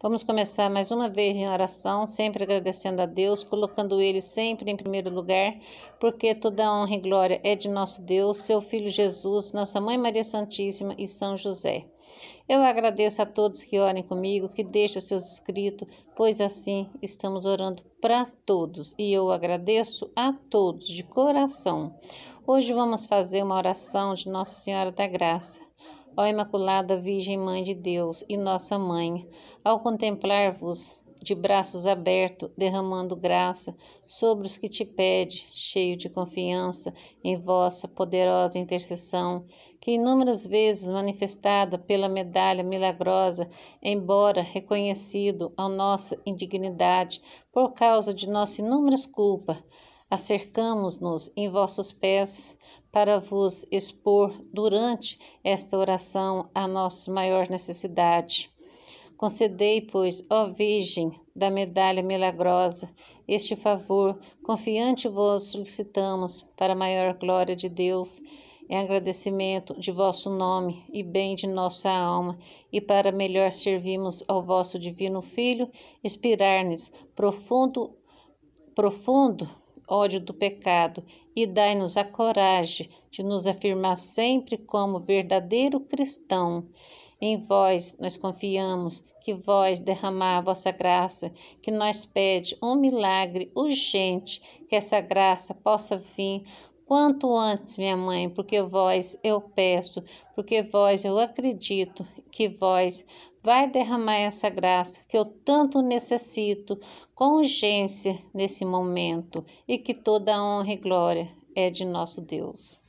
Vamos começar mais uma vez em oração, sempre agradecendo a Deus, colocando Ele sempre em primeiro lugar, porque toda honra e glória é de nosso Deus, seu Filho Jesus, nossa Mãe Maria Santíssima e São José. Eu agradeço a todos que orem comigo, que deixam seus escritos, pois assim estamos orando para todos. E eu agradeço a todos de coração. Hoje vamos fazer uma oração de Nossa Senhora da Graça ó Imaculada Virgem Mãe de Deus e Nossa Mãe, ao contemplar-vos de braços abertos, derramando graça sobre os que te pede, cheio de confiança em vossa poderosa intercessão, que inúmeras vezes manifestada pela medalha milagrosa, embora reconhecido a nossa indignidade por causa de nossa inúmeras culpas, acercamos-nos em vossos pés para vos expor durante esta oração a nossa maior necessidade. Concedei, pois, ó Virgem da Medalha Milagrosa, este favor, confiante vos solicitamos, para a maior glória de Deus, em agradecimento de vosso nome e bem de nossa alma, e para melhor servirmos ao vosso Divino Filho, inspirar-nos profundo, profundo ódio do pecado e dai-nos a coragem de nos afirmar sempre como verdadeiro cristão. Em vós nós confiamos que vós derramar a vossa graça, que nós pede um milagre urgente, que essa graça possa vir Quanto antes, minha mãe, porque vós eu peço, porque vós eu acredito que vós vai derramar essa graça que eu tanto necessito com urgência nesse momento e que toda a honra e glória é de nosso Deus.